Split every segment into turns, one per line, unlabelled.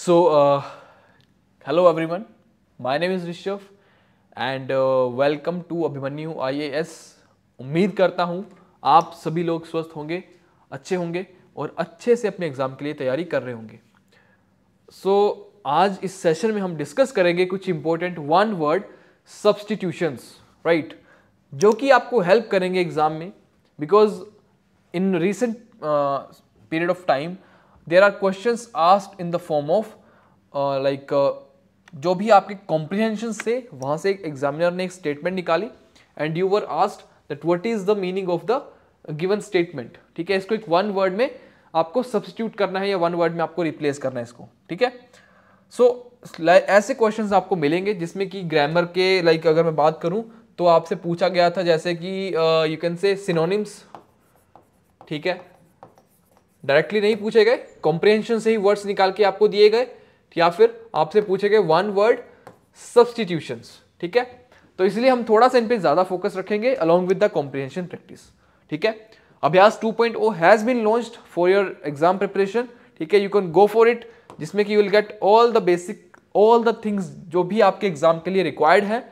So, uh, hello everyone, my name is Rishabh and uh, welcome to Abhimanyu IAS. उम्मीद करता हूँ आप सभी लोग स्वस्थ होंगे अच्छे होंगे और अच्छे से अपने एग्ज़ाम के लिए तैयारी कर रहे होंगे सो so, आज इस सेशन में हम डिस्कस करेंगे कुछ important one word substitutions right जो कि आपको हेल्प करेंगे एग्ज़ाम में because in recent period of time there are question asked in the form of like जो भी आपके कॉम्प्रीहेंशन से वहां से एक एग्जामिनर ने एक स्टेटमेंट निकाली and you were asked that what is the meaning of the given statement ठीक है इसको एक वन वर्ड में आपको सब्सिट्यूट करना है या वन वर्ड में आपको रिप्लेस करना है इसको ठीक है सो so, ऐसे क्वेश्चन आपको मिलेंगे जिसमें कि ग्रामर के लाइक like, अगर मैं बात करूँ तो आपसे पूछा गया था जैसे कि यू कैन से सिनोनिम्स ठीक है डायरेक्टली नहीं पूछे गए कॉम्प्रिहेंशन से ही वर्ड्स निकाल के आपको दिए गए या फिर आपसे पूछे गए वन वर्ड सब्सटीट्यूशन ठीक है तो इसलिए हम थोड़ा सा इन पर ज़्यादा फोकस रखेंगे along with the comprehension practice ठीक है अभ्यास 2.0 has been launch for your exam preparation ठीक है you can go for it जिसमें कि you will get all the basic all the things जो भी आपके एग्जाम के लिए रिक्वायर्ड है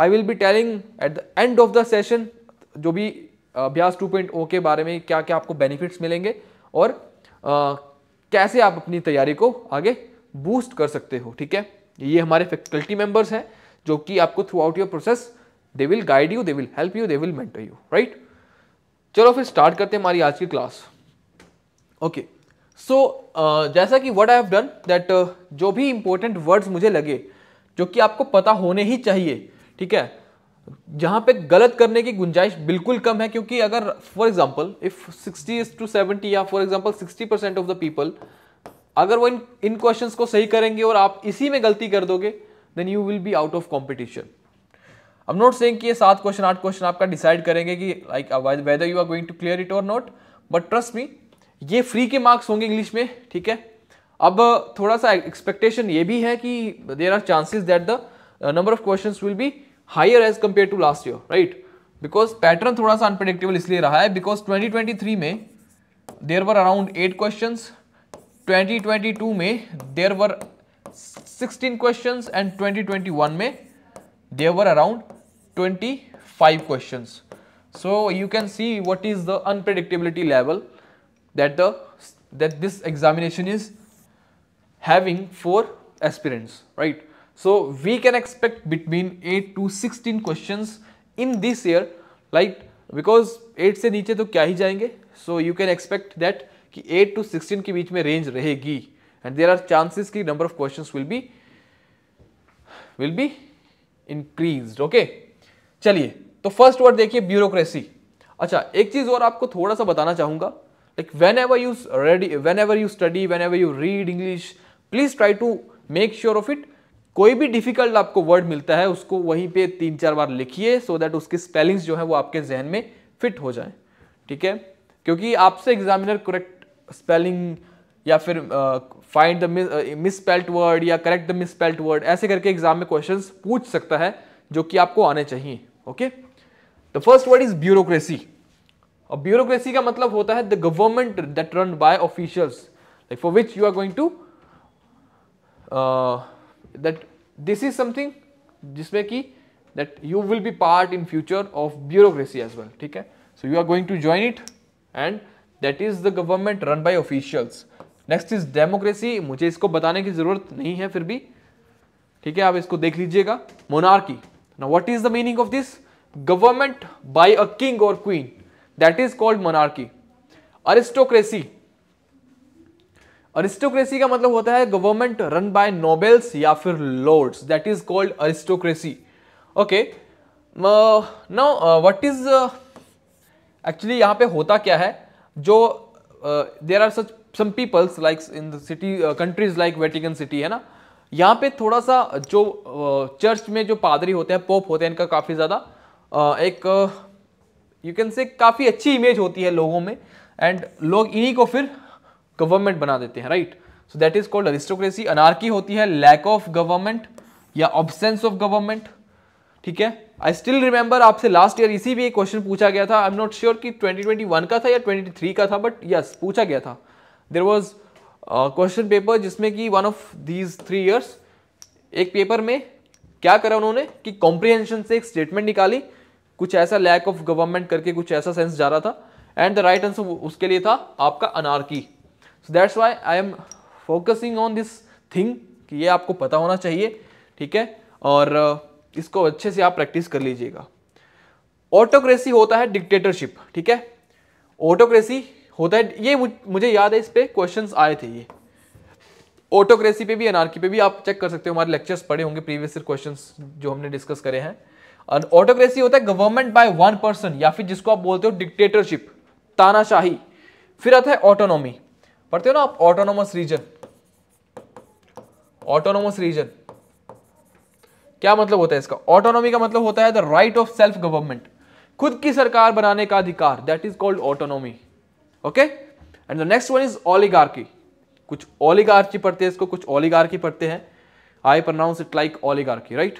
I will be telling at the end of the session जो भी अभ्यास 2.0 के बारे में क्या क्या आपको बेनिफिट्स मिलेंगे और आ, कैसे आप अपनी तैयारी को आगे बूस्ट कर सकते हो ठीक है ये हमारे फैकल्टी मेंबर्स हैं जो कि आपको throughout your process they will guide you they will help you they will mentor you right चलो फिर स्टार्ट करते हैं हमारी आज की क्लास ओके सो जैसा कि what I have done that जो भी इंपॉर्टेंट वर्ड्स मुझे लगे जो कि आपको पता होने ही चाहिए ठीक है जहां पे गलत करने की गुंजाइश बिल्कुल कम है क्योंकि अगर for example if sixty to seventy या for example sixty percent of the people अगर वो इन इन क्वेश्चन को सही करेंगे और आप इसी में गलती कर दोगे then you will be out of competition अब नॉट सेइंग कि ये सात क्वेश्चन आठ क्वेश्चन आपका डिसाइड करेंगे कि like whether you are going to clear it और नॉट बट ट्रस्ट मी ये फ्री के मार्क्स होंगे इंग्लिश में ठीक है अब uh, थोड़ा सा एक्सपेक्टेशन ये भी है कि there are chances that the number of question will be higher as compared to last year, right? Because pattern thoda sa unpredictable is raha hai because 2023 mein there were around 8 questions, 2022 mein there were 16 questions and 2021 mein there were around 25 questions. So you can see what is the unpredictability level that the that this examination is having for aspirants, right? So we can expect between 8 to 16 questions in this year like because 8 se niche to kya hi jayenge So you can expect that ki 8 to 16 ke beech mein range rahegi and there are chances ki number of questions will be will be increased okay chaliye to first word dekhiye bureaucracy acha ek cheez aur aapko thoda sa batana chahunga like whenever you ready whenever you study whenever you read english please try to make sure of it कोई भी difficult आपको word मिलता है उसको वहीं पे तीन चार बार लिखिए सो दैट उसकी स्पेलिंग्स जो है वो आपके जहन में फिट हो जाए ठीक है क्योंकि आपसे एग्जामिनर करेक्ट स्पेलिंग या फिर find the misspelt word या correct the misspelt word ऐसे करके एग्जाम में क्वेश्चन पूछ सकता है जो कि आपको आने चाहिए okay the first word is bureaucracy और ब्यूरोक्रेसी का मतलब होता है the government that run by officials like for which you are going to that this is something जिसमें कि that you will be part in future of bureaucracy as well ठीक है so you are going to join it and that is the government run by officials next is democracy मुझे इसको बताने की जरूरत नहीं है फिर भी ठीक है आप इसको देख लीजिएगा मोनार्की ना what is the meaning of this government by a king और queen that is called monarchy aristocracy aristocracy का मतलब होता है गवर्नमेंट रन बाय नोबेल्स या फिर lords that is called aristocracy okay now what is actually यहाँ पे होता क्या है जो there are such some peoples like in the city countries like Vatican city है ना यहाँ पे थोड़ा सा जो चर्च uh, में जो पादरी होते हैं पोप होते हैं इनका काफ़ी ज़्यादा uh, एक यू कैन से काफ़ी अच्छी इमेज होती है लोगों में एंड लोग इन्हीं को फिर गवर्नमेंट बना देते हैं right so that is called aristocracy anarchy होती है लैक ऑफ गवर्नमेंट या ऑब्सेंस ऑफ गवर्नमेंट ठीक है आई स्टिल रिमेंबर आपसे लास्ट ईयर इसी भी एक क्वेश्चन पूछा गया था आई एम नॉट श्योर कि 2021 का था या 23 का था बट यस yes, पूछा गया था देर वॉज क्वेश्चन पेपर जिसमें कि one of these three years एक पेपर में क्या करा उन्होंने कि कॉम्प्रिहेंशन से एक स्टेटमेंट निकाली कुछ ऐसा लैक ऑफ गवर्नमेंट करके कुछ ऐसा सेंस जा रहा था एंड द राइट आंसर उसके लिए था आपका anarchy so that's why I am focusing on this thing कि ये आपको पता होना चाहिए ठीक है और uh, इसको अच्छे से आप प्रैक्टिस कर लीजिएगा ऑटोक्रेसी होता है डिक्टेटरशिप ठीक है ऑटोक्रेसी होता है ये मुझे याद है इस पर क्वेश्चन आए थे ये ऑटोक्रेसी पे भी एनआरकी पे भी आप चेक कर सकते हो हमारे लेक्चर्स पढ़े होंगे प्रीवियस क्वेश्चन जो हमने डिस्कस करे हैं और ऑटोक्रेसी होता है गवर्नमेंट बाय वन पर्सन या फिर जिसको आप बोलते हो डिक्टेटरशिप तानाशाही फिर आता है ऑटोनॉमी पढ़ते हो ना आप ऑटोनोमस रीजन ऑटोनोमस रीजन क्या मतलब होता है इसका ऑटोनॉमी का मतलब होता है the right of self government खुद की सरकार बनाने का अधिकार that is called autonomy okay and the next one is oligarchy कुछ ओलिगार्की पढ़ते हैं इसको कुछ ओलिगार्की पढ़ते हैं I pronounce it like oligarchy right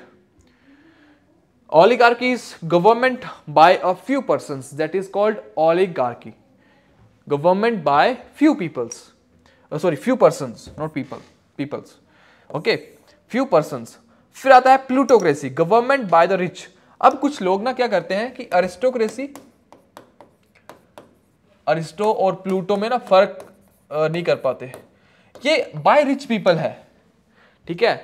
oligarchy is government by a few person that is called oligarchy government by few peoples uh, sorry few persons not people peoples okay few persons फिर आता है plutocracy government by the rich अब कुछ लोग ना क्या करते हैं कि अरिस्टोक्रेसी अरिस्टो और प्लूटो में ना फर्क uh, नहीं कर पाते ये बाय रिच पीपल है ठीक है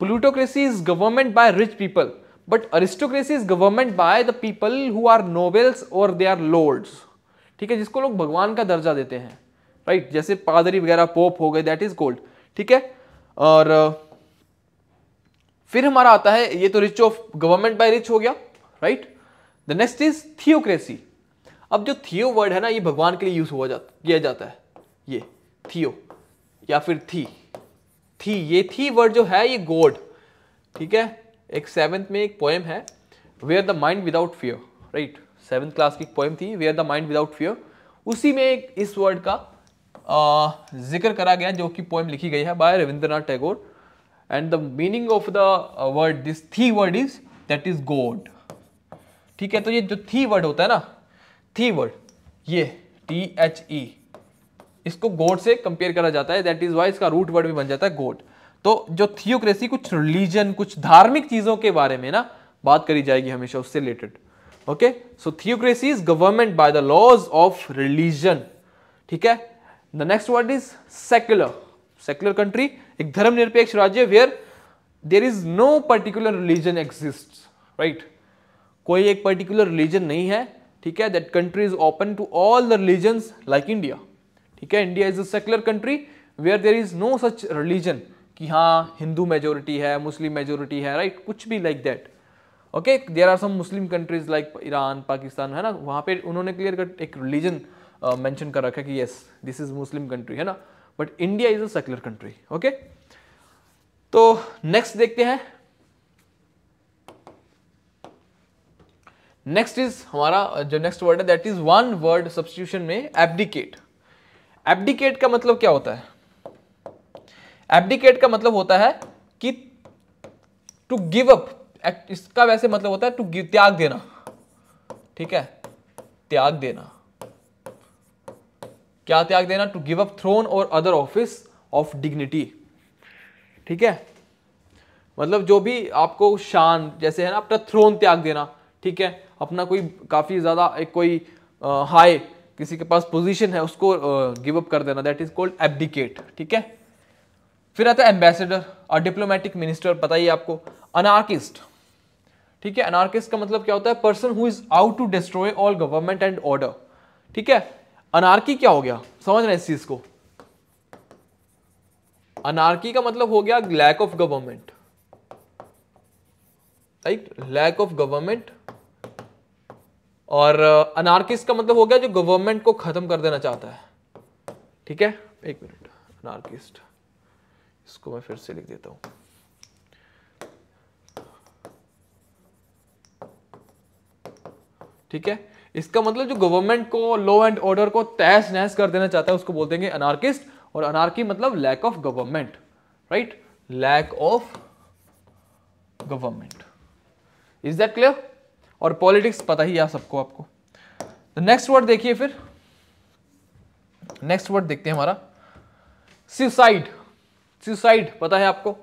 plutocracy is government by rich people but aristocracy is government by the people who are nobles और दे आर लॉर्ड्स ठीक है जिसको लोग भगवान का दर्जा देते हैं राइट जैसे पादरी वगैरह पोप हो गए दैट इज गोल्ड ठीक है और फिर हमारा आता है ये तो rich of government by rich हो गया right the next is theocracy अब जो थियो वर्ड है ना ये भगवान के लिए यूज हुआ जाता किया जाता है ये थियो या फिर थी थी ये थी वर्ड जो है ये गॉड ठीक है एक सेवेंथ में एक पोएम है where the mind without fear right seventh class की पोएम थी where the mind without fear उसी में एक इस वर्ड का जिक्र करा गया जो कि पोएम लिखी गई है by Rabindranath Tagore and the meaning of the word this theo word is that is God ठीक है तो ये जो थी वर्ड होता है ना थी वर्ड ये टी एच ई इसको गोड से कंपेयर करा जाता है दैट इज वाई इसका रूट वर्ड भी बन जाता है गोड तो जो थियोक्रेसी कुछ रिलीजन कुछ धार्मिक चीज़ों के बारे में ना बात करी जाएगी हमेशा उससे related okay so theocracy is government by the laws of religion ठीक है the next word is secular secular country एक धर्मनिरपेक्ष राज्य where there is no particular religion exist right कोई एक पर्टिकुलर रिलीजन नहीं है ठीक है that country is open to all the religion like India ठीक है India is a secular country where there is no such religion कि हाँ हिंदू मेजोरिटी है मुस्लिम मेजोरिटी है राइट right? कुछ भी like that okay there are some Muslim countries like Iran Pakistan है ना वहाँ पे उन्होंने क्लियर कट एक रिलीजन मेंशन uh, कर रखा है कि yes this is Muslim country है ना but India is a secular country okay तो नेक्स्ट देखते हैं नेक्स्ट इज हमारा uh, जो नेक्स्ट वर्ड है that is one word substitution में एबडिकेट एबडिकेट का मतलब क्या होता है एबडिकेट का मतलब होता है कि टू गिव अप इसका वैसे मतलब होता है टू त्याग देना ठीक है त्याग देना क्या त्याग देना टू गिव अप थ्रोन और अदर ऑफिस ऑफ डिग्निटी ठीक है मतलब जो भी आपको शान जैसे है ना अपना थ्रोन त्याग देना ठीक है अपना कोई काफ़ी ज़्यादा एक कोई हाई किसी के पास पोजीशन है उसको गिव अप कर देना दैट इज कॉल्ड एबडिकेट ठीक है फिर आता है एम्बेसडर और डिप्लोमेटिक मिनिस्टर पता ही आपको अनार्किस्ट ठीक है अनार्किस्ट का मतलब क्या होता है person who is out to destroy all government and order ठीक है अनार्की क्या हो गया समझ रहे इस चीज को अनार्की का मतलब हो गया lack of government right lack of government और अनार्किस्ट uh, का मतलब हो गया जो गवर्नमेंट को खत्म कर देना चाहता है ठीक है एक मिनट अनार्किस्ट इसको मैं फिर से लिख देता हूं ठीक है इसका मतलब जो गवर्नमेंट को लॉ एंड ऑर्डर को तहस नहस कर देना चाहता है उसको बोल देंगे अनार्किस्ट और अनार्की मतलब lack of government right lack of government is that clear और पॉलिटिक्स पता ही है सबको आपको नेक्स्ट वर्ड देखिए फिर नेक्स्ट वर्ड देखते हैं हमारा सुसाइड सुसाइड पता है आपको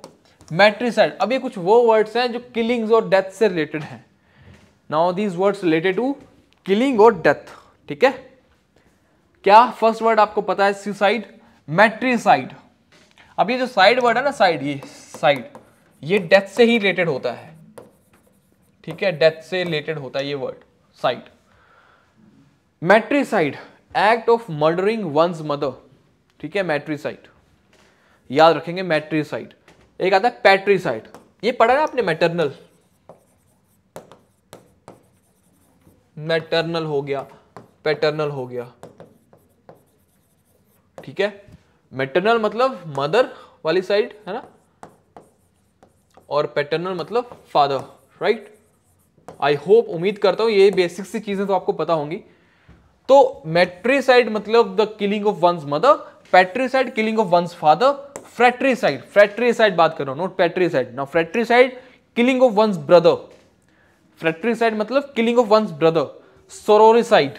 मैट्रिसाइड अब ये कुछ वो वर्ड्स हैं जो किलिंग्स और डेथ से रिलेटेड हैं now these words related to killing और डेथ ठीक है क्या फर्स्ट वर्ड आपको पता है सुसाइड मैट्रीसाइड अब ये जो साइड वर्ड है ना साइड ये साइड ये डेथ से ही रिलेटेड होता है ठीक है डेथ से रिलेटेड होता है ये word side matricide act of murdering one's mother ठीक है मैट्रीसाइड याद रखेंगे मैट्रीसाइड एक आता है पैट्रीसाइड ये पढ़ा ना आपने मैटरनल मैटर्नल हो गया पैटर्नल हो गया ठीक है मैटर्नल मतलब मदर वाली साइड है ना और पैटर्नल मतलब फादर राइट आई होप उम्मीद करता हूं ये बेसिक सी चीजें तो आपको पता होंगी तो साइड मतलब the killing of one's mother patricide killing of one's father side fratricide बात कर रहा हूं नोट पैट्री साइड ना side killing of one's brother fratricide मतलब killing of one's brother sororicide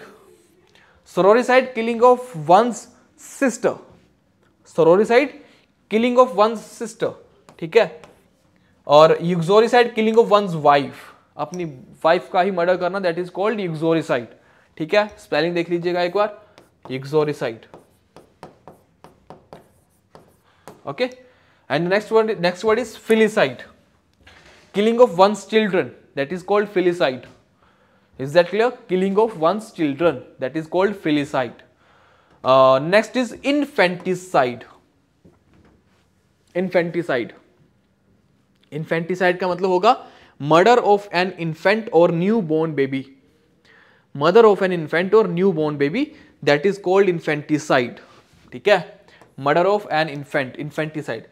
sororicide killing of one's sister sororicide killing of one's sister ठीक है और uxoricide killing of one's wife अपनी वाइफ का ही मर्डर करना that is called uxoricide ठीक है स्पेलिंग देख लीजिएगा एक बार uxoricide okay and next word next word is filicide killing of one's children that is called filicide. Is that clear? Killing of one's children that is called filicide. Uh, next is infanticide. Infanticide. Infanticide का मतलब होगा murder of an infant or newborn baby. Mother of an infant or newborn baby that is called infanticide. ठीक है murder of an infant infanticide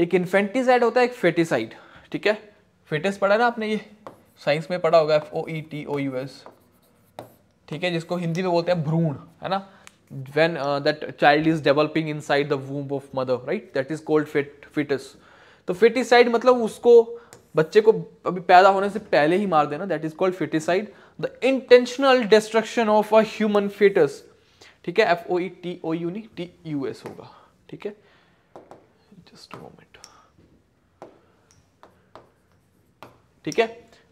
एक infanticide होता है एक foeticide ठीक है फिटनेस पढ़ा ना आपने ये साइंस में पढ़ा होगा F O E T O U S ठीक है जिसको हिंदी में बोलते हैं भ्रूण है ना when that child is developing inside the womb of mother right that is called fit foetus तो फिटिसाइड मतलब उसको बच्चे को अभी पैदा होने से पहले ही मार देना that is called foeticide the intentional destruction of a human foetus ठीक है F O E T O U नी टी यू एस होगा ठीक है जस्ट मोमेंट ठीक है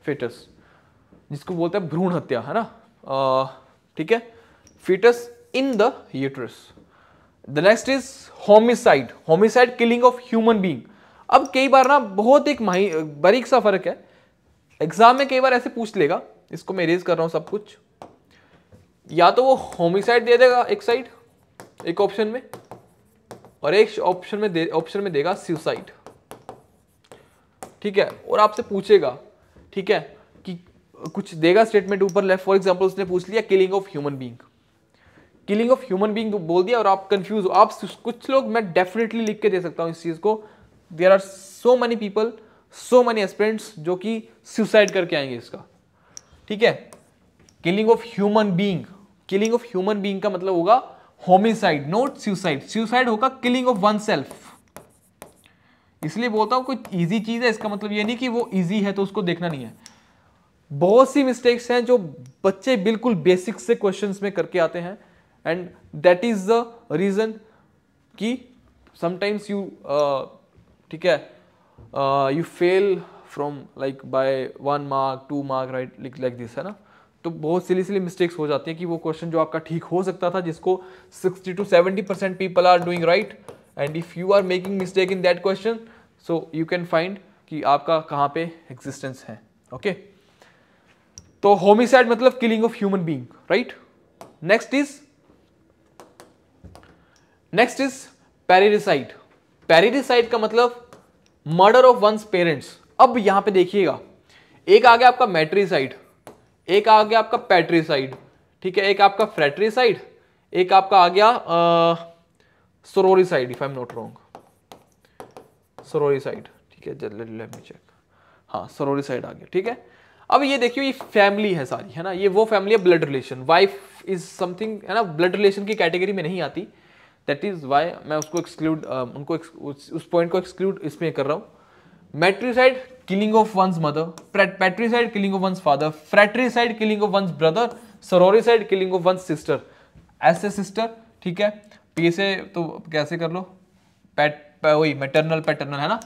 फिटस जिसको बोलते हैं भ्रूण हत्या है ना ठीक है foetus in the uterus. The next is homicide homicide killing of human being अब कई बार ना बहुत एक बारीक सा फर्क है एग्जाम में कई बार ऐसे पूछ लेगा इसको मैं रेज कर रहा हूं सब कुछ या तो वो होमिसाइड दे देगा एक साइड एक ऑप्शन में और एक ऑप्शन में ऑप्शन में देगा सुसाइड ठीक है और आपसे पूछेगा ठीक है कि कुछ देगा स्टेटमेंट ऊपर लेफ्ट फॉर एग्जाम्पल उसने पूछ लिया killing of human being killing of human being बोल दिया और आप कंफ्यूज हो आप कुछ लोग मैं डेफिनेटली लिख के दे सकता हूँ इस चीज़ को there are so many people so many aspirants जो कि सुसाइड करके आएंगे इसका ठीक है killing of human being killing of human being का मतलब होगा होमिसाइड नोट सुसाइड सुसाइड होगा किलिंग ऑफ वन सेल्फ इसलिए बोलता हूँ कोई ईजी चीज़ है इसका मतलब ये नहीं कि वो ईजी है तो उसको देखना नहीं है बहुत सी मिस्टेक्स हैं जो बच्चे बिल्कुल बेसिक से क्वेश्चन में करके आते हैं and that is the reason कि समटाइम्स यू uh, ठीक है you fail from like by one mark two mark right like like this है ना तो बहुत सिली सिली मिस्टेक्स हो जाती है कि वो क्वेश्चन जो आपका ठीक हो सकता था जिसको sixty to seventy percent people are doing right and if you are making mistake in that question so you can find कि आपका कहाँ पे एग्जिस्टेंस है ओके तो होमिसाइड मतलब killing of human being right next is next is parricide parricide का मतलब murder of one's parents अब यहां पे देखिएगा एक आ गया आपका मैट्रीसाइड एक आ गया आपका पैट्रीसाइड ठीक है एक आपका फ्रेट्रीसाइड एक आपका आ गया आ, sororicide if I am not wrong sororicide ठीक है लेट मी चेक हाँ सरोरी साइड आ गया ठीक है अब ये देखिए ये फैमिली है सारी है ना ये वो फैमिली है blood relation wife is something है ना ब्लड रिलेशन की कैटेगरी में नहीं आती दैट इज वाई मैं उसको एक्सक्लूड उनको उस पॉइंट को एक्सक्लूड इसमें कर रहा हूँ matricide killing of one's mother patricide killing of one's father fratricide killing of one's brother sororicide killing of one's sister ऐसे सिस्टर ठीक है पी से तो कैसे कर लो पैट वही मेटरनल पैटर्नल है ना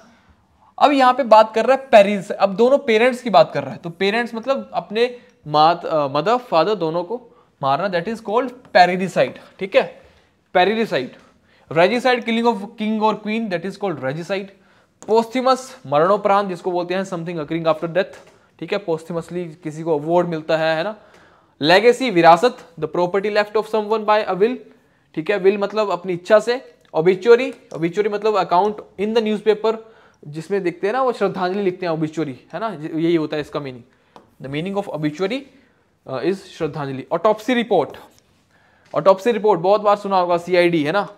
अब यहाँ पे बात कर रहा है पेरेंट्स अब दोनों पेरेंट्स की बात कर रहा है तो पेरेंट्स मतलब अपने मात मदर फादर दोनों को मारना दैट इज कॉल्ड पेरिडिसाइड ठीक है parricide regicide killing of king और queen that is called regicide posthumous मरणोपरांत जिसको बोलते हैं समथिंग अकरिंग आफ्टर डेथ ठीक है पोस्थिमसली किसी को अवॉर्ड मिलता है है ना लेगेसी विरासत the property left of someone by a will ठीक है विल मतलब अपनी इच्छा से ओबिचोरी ओबिचोरी मतलब अकाउंट इन द न्यूज़पेपर जिसमें देखते हैं ना वो श्रद्धांजलि लिखते हैं ओबिचोरी है ना यही होता है इसका meaning the meaning of obituary is श्रद्धांजलि ऑटोप्सी रिपोर्ट ऑटोप्सी रिपोर्ट बहुत बार सुना होगा सी है ना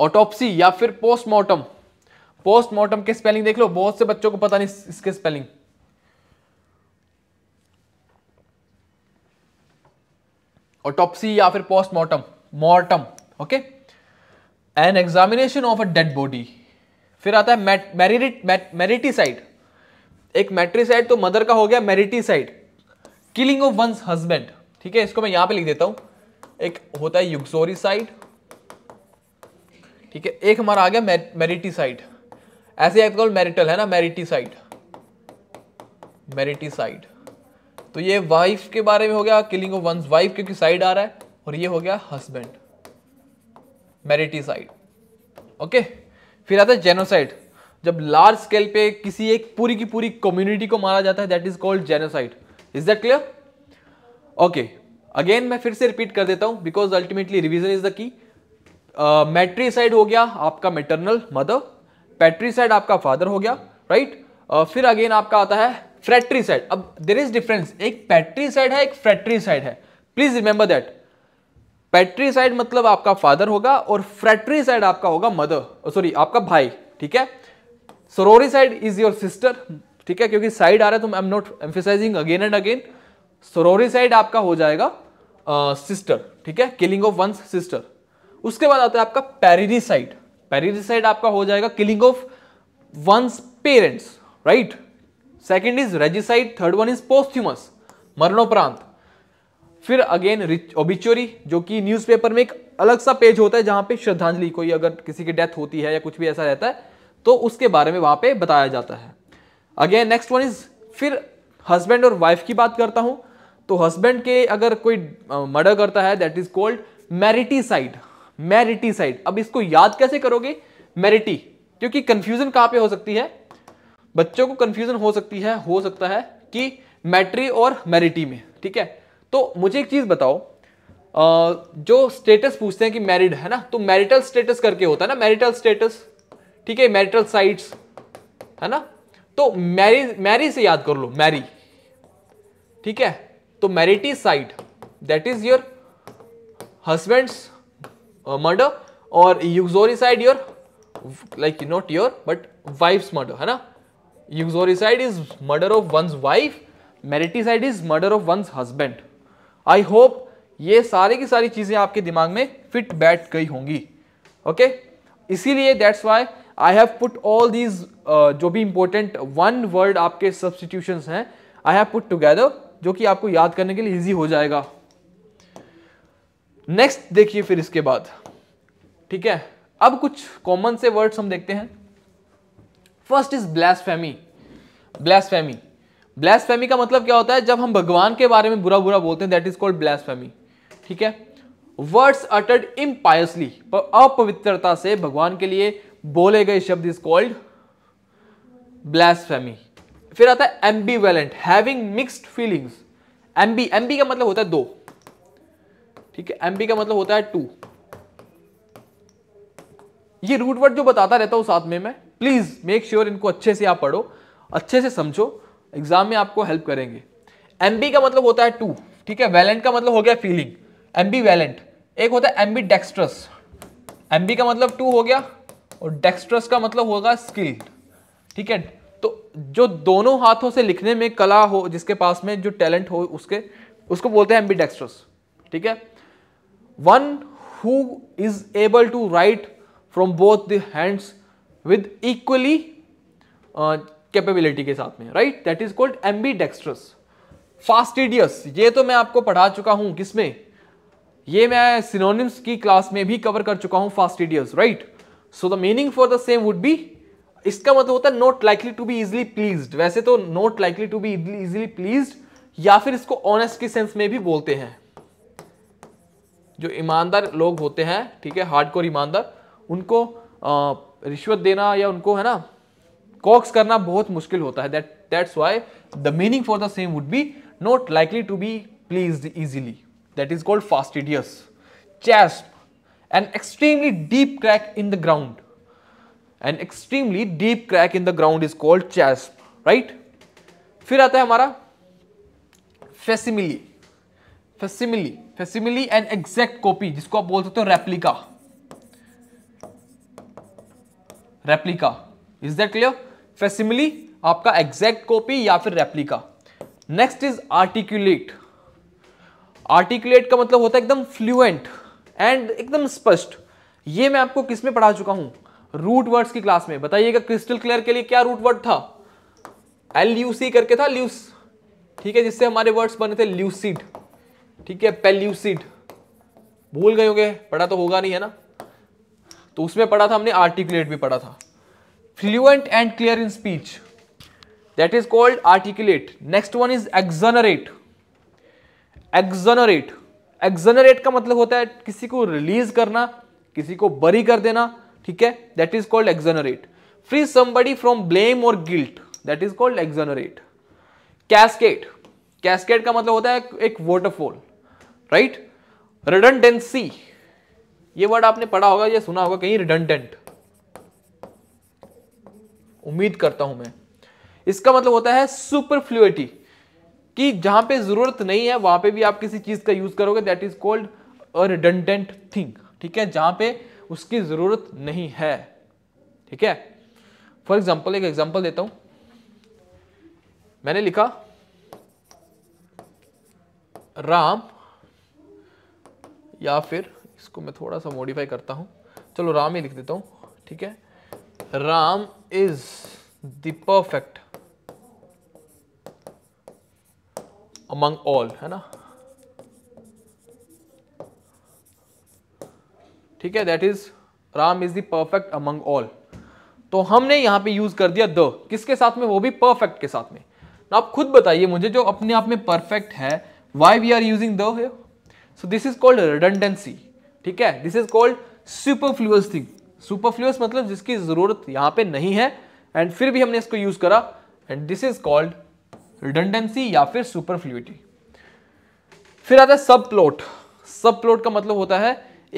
ऑटोप्सी या फिर पोस्टमार्टम पोस्टमार्टम के स्पेलिंग देख लो बहुत से बच्चों को पता नहीं इसके स्पेलिंग ऑटोप्सी या फिर postmortem mortem okay an examination of a dead body फिर आता है मेरिट साइड एक मैट्रिसाइड तो मदर का हो गया side killing of one's husband ठीक है इसको मैं यहां पे लिख देता हूं एक होता है साइड ठीक है एक हमारा आ गया साइड ऐसे मैरिटल है ना साइड मेरिटिसाइड साइड तो ये वाइफ के बारे में हो गया किलिंग ऑफ वंस वाइफ क्योंकि साइड आ रहा है और ये हो गया हस्बैंड मैरिटी साइड ओके फिर आता है जेनोसाइड जब लार्ज स्केल पे किसी एक पूरी की पूरी कम्युनिटी को मारा जाता है that is called genocide is that clear okay again मैं फिर से रिपीट कर देता हूं because ultimately revision is the key matricide हो गया आपका मेटरनल मदर पैट्रीसाइड आपका फादर हो गया राइट right? uh, फिर अगेन आपका आता है फ्रैक्ट्री साइड अब देर इज डिफरेंस एक पैट्री साइड है एक फ्रैक्ट्री साइड है please remember that patricide मतलब आपका फादर होगा और फ्रैक्ट्री साइड आपका होगा मदर सॉरी oh, आपका भाई ठीक है sororicide is your sister ठीक है क्योंकि साइड आ रहा है तो I am not emphasising again and again sororicide आपका हो जाएगा सिस्टर uh, ठीक है किलिंग ऑफ वंस सिस्टर उसके बाद आता है आपका साइड पैरिडिसाइड साइड आपका हो जाएगा killing of one's parents right second is regicide third one is posthumous मरणोपरांत फिर अगेन ओबिचोरी जो कि न्यूज़पेपर में एक अलग सा पेज होता है जहां पे श्रद्धांजलि कोई अगर किसी की डेथ होती है या कुछ भी ऐसा रहता है तो उसके बारे में वहां पे बताया जाता है अगेन नेक्स्ट वन इज फिर हस्बैंड और वाइफ की बात करता हूं तो हस्बैंड के अगर कोई मर्डर करता है that is called mariticide mariticide अब इसको याद कैसे करोगे मैरिटी क्योंकि कंफ्यूजन कहां पे हो सकती है बच्चों को कंफ्यूजन हो सकती है हो सकता है कि मैट्री और मैरिटी में ठीक है तो मुझे एक चीज़ बताओ आ, जो स्टेटस पूछते हैं कि मैरिड है ना तो मैरिटल स्टेटस करके होता है ना मैरिटल स्टेटस ठीक है मैरिटल साइट्स है ना तो मैरी मैरी से याद कर लो मैरी ठीक है तो mariticide that is your husband's murder और uxoricide your like not your but wife's murder है ना uxoricide is murder of one's wife mariticide is murder of one's husband I hope ये सारे की सारी चीज़ें आपके दिमाग में फिट बैठ गई होंगी ओके okay? इसीलिए that's why I have put all these जो भी इंपॉर्टेंट वन वर्ड आपके सब्सटीट्यूशन हैं आई हैव पुट टूगेदर जो कि आपको याद करने के लिए ईजी हो जाएगा नेक्स्ट देखिए फिर इसके बाद ठीक है अब कुछ कॉमन से वर्ड्स हम देखते हैं first is blasphemy blasphemy blasphemy का मतलब क्या होता है जब हम भगवान के बारे में बुरा बुरा बोलते हैं दैट इज कॉल्ड ब्लैसफेमी ठीक है वर्ड्स अटर्ड इम्पायसली अपवित्रता से भगवान के लिए बोले गए शब्द इज कॉल्ड ब्लैसफेमी फिर आता है ambivalent having mixed feelings ambi ambi का मतलब होता है दो ठीक है एमबी का मतलब होता है टू ये रूट वर्ड जो बताता रहता हूं साथ में मैं प्लीज़ मेक श्योर इनको अच्छे से आप पढ़ो अच्छे से समझो एग्जाम में आपको हेल्प करेंगे एम का मतलब होता है टू ठीक है वैलेंट का मतलब हो गया फीलिंग एम वैलेंट एक होता है एम बी डेक्स्ट्रस एम का मतलब टू हो गया और डेक्स्ट्रस का मतलब होगा स्किल ठीक है तो जो दोनों हाथों से लिखने में कला हो जिसके पास में जो टैलेंट हो उसके उसको बोलते हैं एम बी डेक्स्ट्रस ठीक है one who is able to write from both the hands with equally capability के साथ में right that is called ambidextrous fastidious ये तो मैं आपको पढ़ा चुका हूं किसमें ये मैं सिनोनिम्स की क्लास में भी कवर कर चुका हूं fastidious right so the meaning for the same would be इसका मतलब होता है not likely to be easily pleased वैसे तो not likely to be easily pleased या फिर इसको ऑनेस्ट के सेंस में भी बोलते हैं जो ईमानदार लोग होते हैं ठीक है हार्ड ईमानदार उनको आ, uh, रिश्वत देना या उनको है ना कॉक्स करना बहुत मुश्किल होता है that's why the meaning for the same would be not likely to be pleased easily that is called fastidious chasm an extremely deep crack in the ground an extremely deep crack in the ground is called chasm right फिर आता है हमारा facsimile facsimile facsimile an exact copy जिसको आप बोल सकते हो replica replica is that clear facsimile आपका एग्जैक्ट कॉपी या फिर replica next is articulate articulate का मतलब होता है एकदम फ्लुएंट एंड एकदम स्पष्ट ये मैं आपको किस में पढ़ा चुका हूं रूट वर्ड्स की क्लास में बताइएगा क्रिस्टल क्लियर के लिए क्या रूट वर्ड था एल यू सी करके था ल्यूस ठीक है जिससे हमारे वर्ड्स बने थे ल्यूसिड ठीक है पेल्यूसिड भूल गए होंगे पढ़ा तो होगा नहीं है ना तो उसमें पढ़ा था हमने आर्टिकुलेट भी पढ़ा था fluent and clear in speech that is called articulate next one is exonerate exonerate exonerate का मतलब होता है किसी को रिलीज करना किसी को बरी कर देना ठीक है that is called exonerate free somebody from blame और guilt that is called exonerate casket casket का मतलब होता है एक वॉटरफॉल राइट रेडेंडेंसी ये वर्ड आपने पढ़ा होगा या सुना होगा कहीं रिडंडेंट उम्मीद करता हूं मैं इसका मतलब होता है सुपरफ्लुएटी कि जहां पे जरूरत नहीं है वहां पे भी आप किसी चीज का यूज करोगे that is called a redundant thing ठीक है जहां पे उसकी जरूरत नहीं है ठीक है फॉर एग्जाम्पल एक एग्जाम्पल देता हूं मैंने लिखा राम या फिर इसको मैं थोड़ा सा मॉडिफाई करता हूँ चलो राम ही लिख देता हूँ ठीक है Ram is the perfect among all है ना ठीक है that is Ram is the perfect among all तो हमने यहां पे यूज कर दिया द किसके साथ में वो भी परफेक्ट के साथ में ना आप खुद बताइए मुझे जो अपने आप में परफेक्ट है why we are using the so this is called redundancy ठीक है this is called superfluous thing superfluous मतलब जिसकी जरूरत यहां पे नहीं है एंड फिर भी हमने इसको यूज करा and this is called redundancy या फिर सुपरफ्लूटी फिर आता है सब प्लॉट सब प्लॉट का मतलब होता है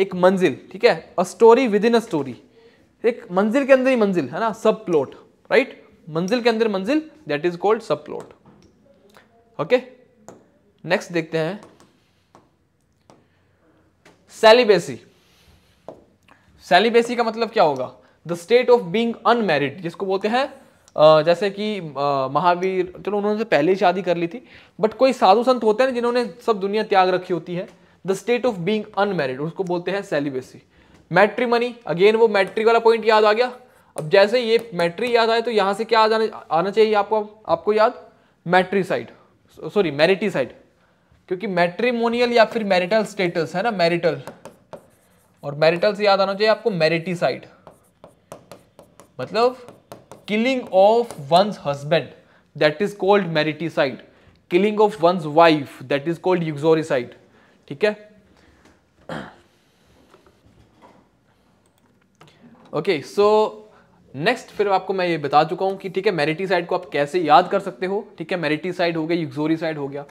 एक मंजिल ठीक है a story within a story एक मंजिल के अंदर ही मंजिल है ना सब प्लॉट राइट मंजिल के अंदर मंजिल that is called subplot okay next देखते हैं सेलिबेसी सेलिबेसी का मतलब क्या होगा the state of being unmarried जिसको बोलते हैं जैसे कि महावीर चलो उन्होंने तो पहले ही शादी कर ली थी बट कोई साधु संत होते हैं जिन्होंने सब दुनिया त्याग रखी होती है the state of being unmarried उसको बोलते हैं सेलिबेसी मैट्री मनी अगेन वो मैट्री वाला पॉइंट याद आ गया अब जैसे ये मैट्री याद आए तो यहां से क्या आ आना चाहिए आपको आपको याद matricide sorry mariticide क्योंकि मैट्रीमोनियल या फिर मैरिटल स्टेटस है ना मैरिटल और मैरिटल से याद आना चाहिए आपको साइड मतलब killing of one's husband that is called side killing of one's wife that is called uxoricide ठीक है ओके सो नेक्स्ट फिर आपको मैं ये बता चुका हूं कि ठीक है साइड को आप कैसे याद कर सकते हो ठीक है साइड हो गया साइड हो गया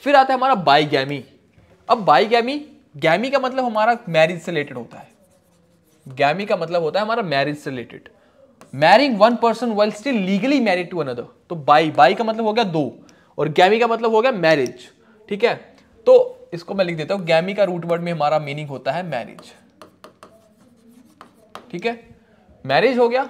फिर आता है हमारा बाईगैमी अब बाईगैमी गैमी का मतलब हमारा मैरिज से रिलेटेड होता है गैमी का मतलब होता है हमारा मैरिज से related marrying one person while still legally married to another तो बाई बाई का मतलब हो गया दो और गैमी का मतलब हो गया मैरिज ठीक है तो इसको मैं लिख देता हूं गैमी का रूट वर्ड में हमारा मीनिंग होता है मैरिज ठीक है मैरिज हो गया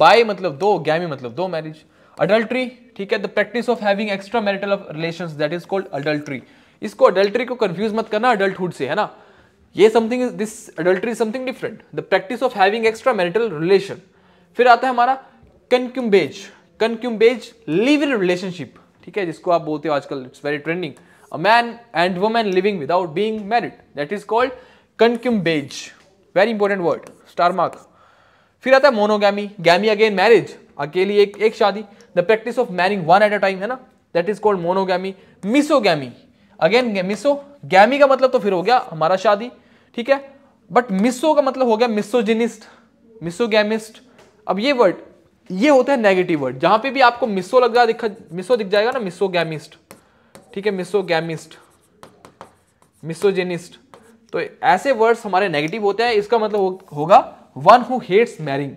बाई मतलब दो गैमी मतलब दो मैरिज अडल्ट्री ठीक है the practice of having extra marital of relation that is called adultery इसको अडल्ट्री को कंफ्यूज मत करना अडल्टहुड से है ना ये something this adultery something different the practice of having extra marital relation फिर आता है हमारा कनक्यूम्बेज कनक्यूम्बेज लिव इन रिलेशनशिप ठीक है जिसको आप बोलते हो आजकल it's very trending a man and women living without being married that is called concubinage very important word star mark फिर आता है मोनोगैमी गैमी अगेन मैरिज अकेली एक एक शादी the practice of marrying one at a time है ना that is called monogamy misogamy again misogamy का मतलब तो फिर हो गया हमारा शादी ठीक है बट मिसो का मतलब हो गया मिसोजिनिस्ट मिसोगैमिस्ट अब ये वर्ड ये होता है नेगेटिव वर्ड जहां पे भी आपको मिसो लग रहा दिखा मिसो दिख जाएगा ना मिसोगैमिस्ट ठीक है मिसोगैमिस्ट मिसोजेनिस्ट तो ऐसे वर्ड्स हमारे नेगेटिव होते हैं इसका मतलब होगा one who hates marrying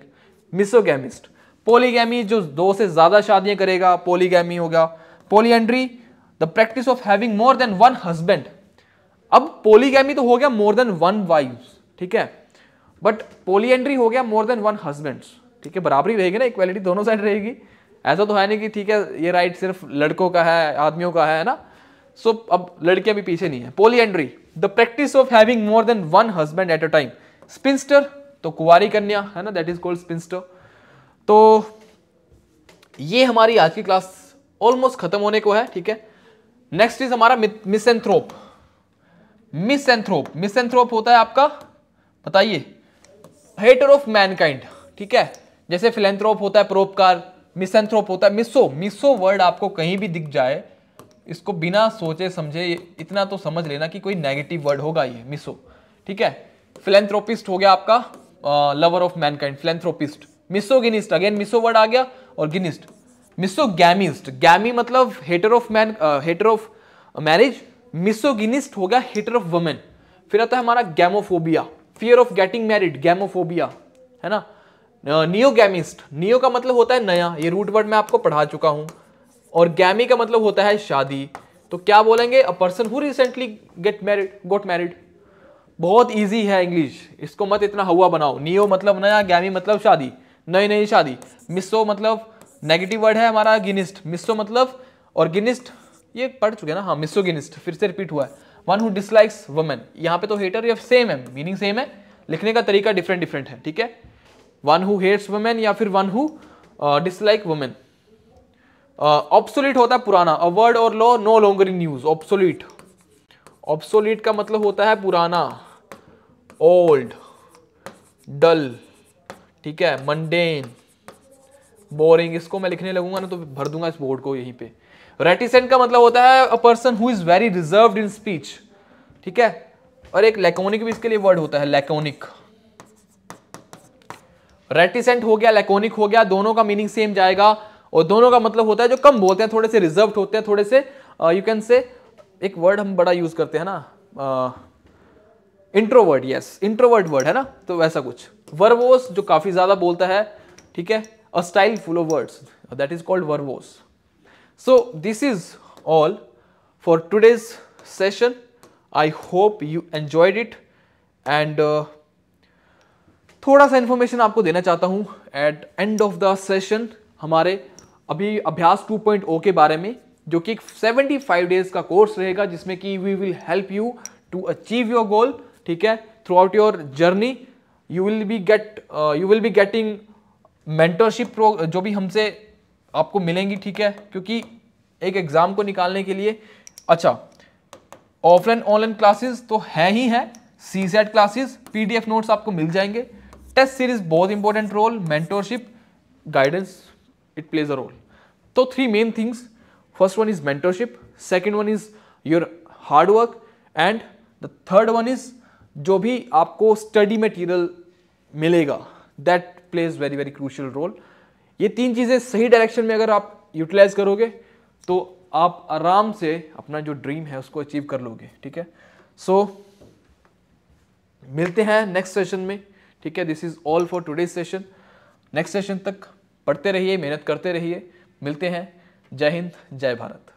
misogamist polygamy जो दो से ज़्यादा शादियां करेगा पोलीगैमी हो गया polyandry the practice of having more than one husband अब पोलीगैमी तो हो गया मोर देन वन वाइफ ठीक है बट पोलियंड्री हो गया मोर देन वन हस्बैंड ठीक है बराबरी रहेगी ना इक्वालिटी दोनों साइड रहेगी ऐसा तो है नहीं कि ठीक है ये राइट सिर्फ लड़कों का है आदमियों का है ना सो so, अब लड़कियां भी पीछे नहीं है polyandry the practice of having more than one husband at a time spinster तो कुआरी कन्या है ना दैट इज कॉल्ड स्पिंस्टर तो ये हमारी आज की क्लास ऑलमोस्ट खत्म होने को है ठीक है नेक्स्ट इज हमारा मिसेंथ्रोप मिसेंथ्रोप मिसेंथ्रोप होता है आपका बताइए हेटर ऑफ मैनकाइंड ठीक है जैसे फिलेंथ्रोप होता है परोपकार मिसेंथ्रोप होता है मिसो मिसो वर्ड आपको कहीं भी दिख जाए इसको बिना सोचे समझे इतना तो समझ लेना कि कोई नेगेटिव वर्ड होगा ये मिसो ठीक है फिलेंथ्रोपिस्ट हो गया आपका lover of mankind philanthropist misogynist again miso word आ गया और गिनिस्ट मिसोगैमिस्ट गैमी मतलब hater of man hater of marriage misogynist हो गया हेटर ऑफ वुमेन फिर आता है हमारा gamophobia fear of getting married gamophobia है ना नियोगैमिस्ट नियो का मतलब होता है नया ये रूट वर्ड मैं आपको पढ़ा चुका हूं और गैमी का मतलब होता है शादी तो क्या बोलेंगे a person who recently get married got married बहुत इजी है इंग्लिश इसको मत इतना हवा बनाओ नियो मतलब नया गैमी मतलब शादी नई नई शादी मिसो मतलब नेगेटिव वर्ड है हमारा गिनिस्ट मिसो मतलब और गिनिस्ट ये पढ़ चुके हैं ना हाँ मिसो गिनिस्ट फिर से रिपीट हुआ है वन हु डिसलाइक्स वुमेन यहाँ पे तो हेटर या सेम है मीनिंग सेम है लिखने का तरीका डिफरेंट डिफरेंट है ठीक है वन हु हेट्स वुमेन या फिर one who dislike women obsolete होता है पुराना अ वर्ड और लो no longer in use obsolete obsolete का मतलब होता है पुराना ओल्ड डल ठीक है मंडेन बोरिंग इसको मैं लिखने लगूंगा ना तो भर दूंगा इस बोर्ड को यहीं पे रेटिसेंट का मतलब होता है a person who is very reserve in speech ठीक है और एक लेकोनिक भी इसके लिए वर्ड होता है लेकोनिक रेटिसेंट हो गया लेकोनिक हो गया दोनों का मीनिंग सेम जाएगा और दोनों का मतलब होता है जो कम बोलते हैं थोड़े से रिजर्व होते हैं थोड़े से यू कैन से एक वर्ड हम बड़ा यूज़ करते हैं ना इंट्रोवर्ड यस इंट्रोवर्ड वर्ड है ना तो वैसा कुछ वर्वोस जो काफ़ी ज़्यादा बोलता है ठीक है a style full of words that is called verbose so this is all for today's session I hope you enjoyed it and थोड़ा सा इन्फॉर्मेशन आपको देना चाहता हूँ at end of the session हमारे अभी अभ्यास 2.0 के बारे में जो कि 75 डेज का कोर्स रहेगा जिसमें कि we will help you to achieve your goal ठीक है throughout your journey you will be get you will be getting mentorship pro जो भी हमसे आपको मिलेंगी ठीक है क्योंकि एक एग्ज़ाम को निकालने के लिए अच्छा ऑफलाइन ऑनलाइन क्लासेस तो है ही है CSAT classes PDF notes आपको मिल जाएंगे टेस्ट सीरीज बहुत important role mentorship guidance it plays a role तो three main things first one is mentorship second one is your hard work and the third one is जो भी आपको study material मिलेगा that plays very very crucial role ये तीन चीज़ें सही direction में अगर आप यूटिलाइज करोगे तो आप आराम से अपना जो ड्रीम है उसको अचीव कर लोगे ठीक है सो so, मिलते हैं नेक्स्ट सेशन में ठीक है this is all for today session next session तक पढ़ते रहिए मेहनत करते रहिए मिलते हैं जय हिंद जय भारत